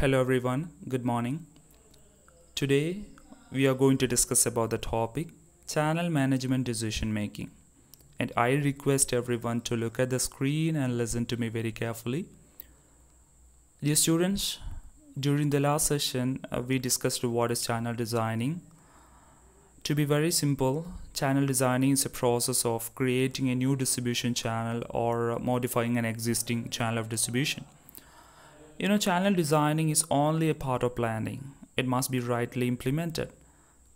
Hello everyone, good morning. Today we are going to discuss about the topic channel management decision making. And I request everyone to look at the screen and listen to me very carefully. Dear students, during the last session uh, we discussed what is channel designing. To be very simple, channel designing is a process of creating a new distribution channel or modifying an existing channel of distribution you know, channel designing is only a part of planning. It must be rightly implemented.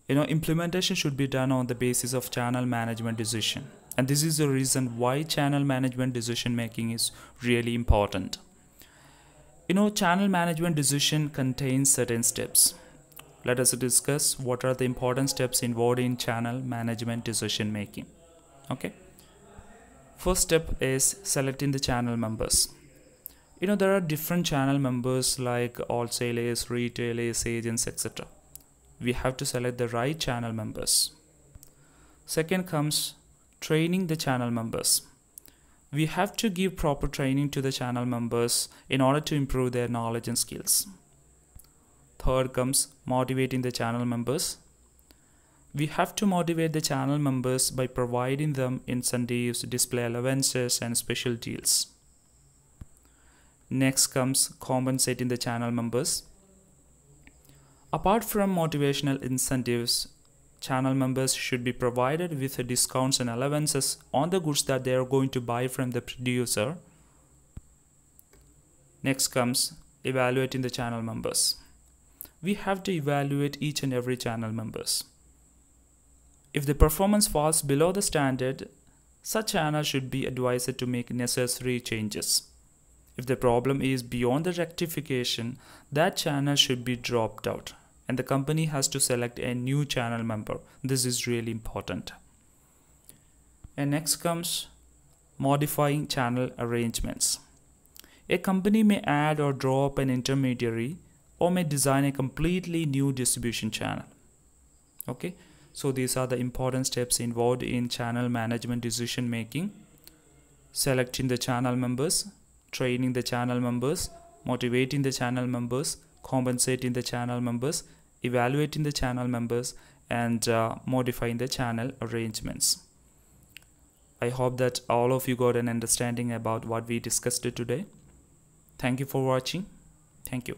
You know, implementation should be done on the basis of channel management decision. And this is the reason why channel management decision making is really important. You know, channel management decision contains certain steps. Let us discuss what are the important steps involved in channel management decision making. Okay. First step is selecting the channel members you know there are different channel members like wholesalers retailers agents etc we have to select the right channel members second comes training the channel members we have to give proper training to the channel members in order to improve their knowledge and skills third comes motivating the channel members we have to motivate the channel members by providing them incentives display allowances and special deals Next comes compensating the channel members. Apart from motivational incentives, channel members should be provided with discounts and allowances on the goods that they are going to buy from the producer. Next comes evaluating the channel members. We have to evaluate each and every channel members. If the performance falls below the standard, such channel should be advised to make necessary changes. If the problem is beyond the rectification, that channel should be dropped out and the company has to select a new channel member. This is really important. And next comes modifying channel arrangements. A company may add or drop an intermediary or may design a completely new distribution channel. Okay, so these are the important steps involved in channel management decision making, selecting the channel members, training the channel members, motivating the channel members, compensating the channel members, evaluating the channel members, and uh, modifying the channel arrangements. I hope that all of you got an understanding about what we discussed today. Thank you for watching. Thank you.